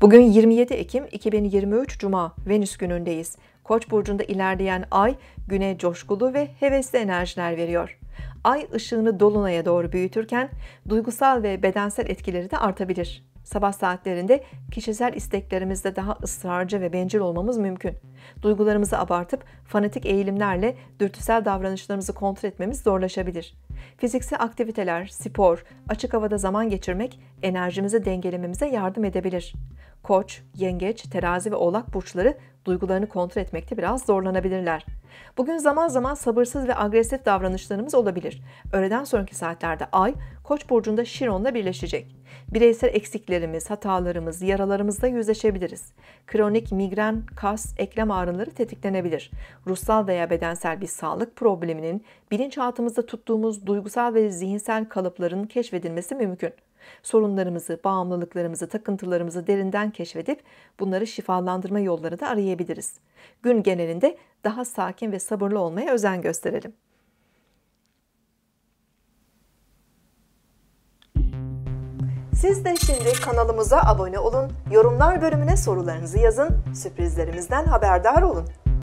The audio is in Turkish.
Bugün 27 Ekim 2023 Cuma Venüs günündeyiz. Koç burcunda ilerleyen ay güne coşkulu ve hevesli enerjiler veriyor. Ay ışığını dolunaya doğru büyütürken duygusal ve bedensel etkileri de artabilir. Sabah saatlerinde kişisel isteklerimizde daha ısrarcı ve bencil olmamız mümkün. Duygularımızı abartıp fanatik eğilimlerle dürtüsel davranışlarımızı kontrol etmemiz zorlaşabilir. Fiziksel aktiviteler, spor, açık havada zaman geçirmek enerjimizi dengelememize yardım edebilir. Koç, Yengeç, Terazi ve Oğlak burçları duygularını kontrol etmekte biraz zorlanabilirler. Bugün zaman zaman sabırsız ve agresif davranışlarımız olabilir. Öğleden sonraki saatlerde Ay, Koç burcunda Şiron'la birleşecek. Bireysel eksiklerimiz, hatalarımız, yaralarımızla yüzleşebiliriz. Kronik migren, kas, eklem ağrıları tetiklenebilir. Ruhsal veya bedensel bir sağlık probleminin bilinçaltımızda tuttuğumuz duygusal ve zihinsel kalıpların keşfedilmesi mümkün. Sorunlarımızı, bağımlılıklarımızı, takıntılarımızı derinden keşfedip bunları şifalandırma yolları da arayabiliriz. Gün genelinde daha sakin ve sabırlı olmaya özen gösterelim. Siz de şimdi kanalımıza abone olun, yorumlar bölümüne sorularınızı yazın, sürprizlerimizden haberdar olun.